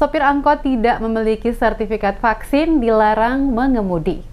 sopir angkot tidak memiliki sertifikat vaksin dilarang mengemudi.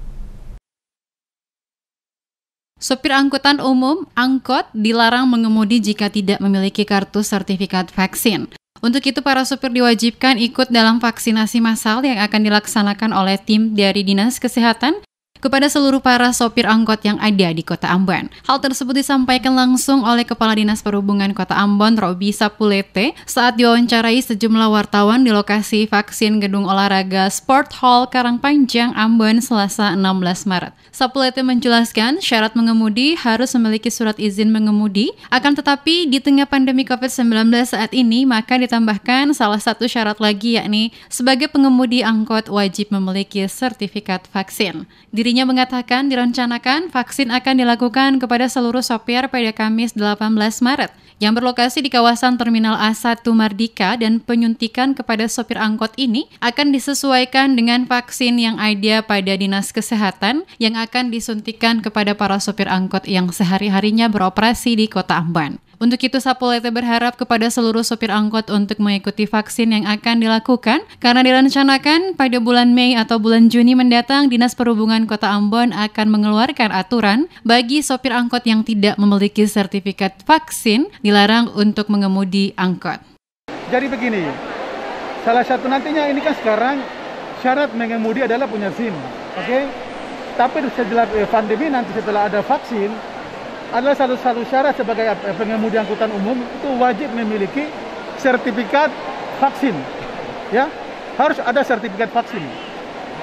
Sopir angkutan umum, angkot, dilarang mengemudi jika tidak memiliki kartu sertifikat vaksin. Untuk itu, para sopir diwajibkan ikut dalam vaksinasi massal yang akan dilaksanakan oleh tim dari Dinas Kesehatan kepada seluruh para sopir angkot yang ada di Kota Ambon. Hal tersebut disampaikan langsung oleh Kepala Dinas Perhubungan Kota Ambon, Robi Sapulete, saat diwawancarai sejumlah wartawan di lokasi vaksin Gedung Olahraga Sport Hall Karangpanjang, Ambon, Selasa 16 Maret. Sapulete menjelaskan syarat mengemudi harus memiliki surat izin mengemudi, akan tetapi di tengah pandemi COVID-19 saat ini, maka ditambahkan salah satu syarat lagi yakni sebagai pengemudi angkot wajib memiliki sertifikat vaksin. Diri Dirinya mengatakan direncanakan vaksin akan dilakukan kepada seluruh sopir pada Kamis 18 Maret yang berlokasi di kawasan Terminal A1 Mardika dan penyuntikan kepada sopir angkot ini akan disesuaikan dengan vaksin yang ada pada Dinas Kesehatan yang akan disuntikan kepada para sopir angkot yang sehari-harinya beroperasi di Kota Amban. Untuk itu Sapolete berharap kepada seluruh sopir angkot untuk mengikuti vaksin yang akan dilakukan karena direncanakan pada bulan Mei atau bulan Juni mendatang Dinas Perhubungan Kota Ambon akan mengeluarkan aturan bagi sopir angkot yang tidak memiliki sertifikat vaksin dilarang untuk mengemudi angkot. Jadi begini, salah satu nantinya ini kan sekarang syarat mengemudi adalah punya SIM, oke? Okay? Tapi setelah pandemi nanti setelah ada vaksin, adalah satu-satu syarat sebagai pengemudi angkutan umum itu wajib memiliki sertifikat vaksin. Ya, harus ada sertifikat vaksin.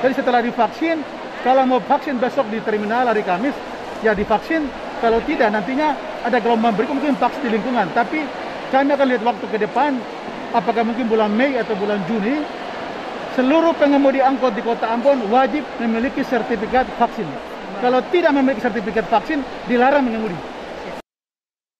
Jadi setelah divaksin, kalau mau vaksin besok di terminal hari Kamis, ya divaksin. Kalau tidak, nantinya ada gelombang berikut mungkin vaksin di lingkungan. Tapi kami akan lihat waktu ke depan, apakah mungkin bulan Mei atau bulan Juni, seluruh pengemudi angkot di kota Ambon wajib memiliki sertifikat vaksin. Kalau tidak memiliki sertifikat vaksin, dilarang mengemudi.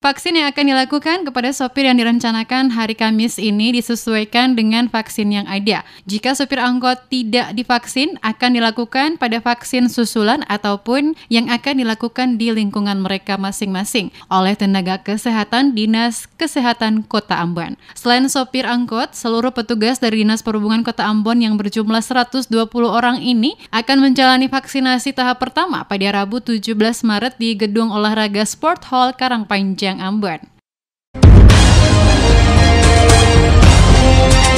Vaksin yang akan dilakukan kepada sopir yang direncanakan hari Kamis ini disesuaikan dengan vaksin yang ada. Jika sopir angkot tidak divaksin, akan dilakukan pada vaksin susulan ataupun yang akan dilakukan di lingkungan mereka masing-masing oleh tenaga kesehatan Dinas Kesehatan Kota Ambon. Selain sopir angkot, seluruh petugas dari Dinas Perhubungan Kota Ambon yang berjumlah 120 orang ini akan menjalani vaksinasi tahap pertama pada Rabu 17 Maret di Gedung Olahraga Sport Hall Karangpanjang Padang Ambon.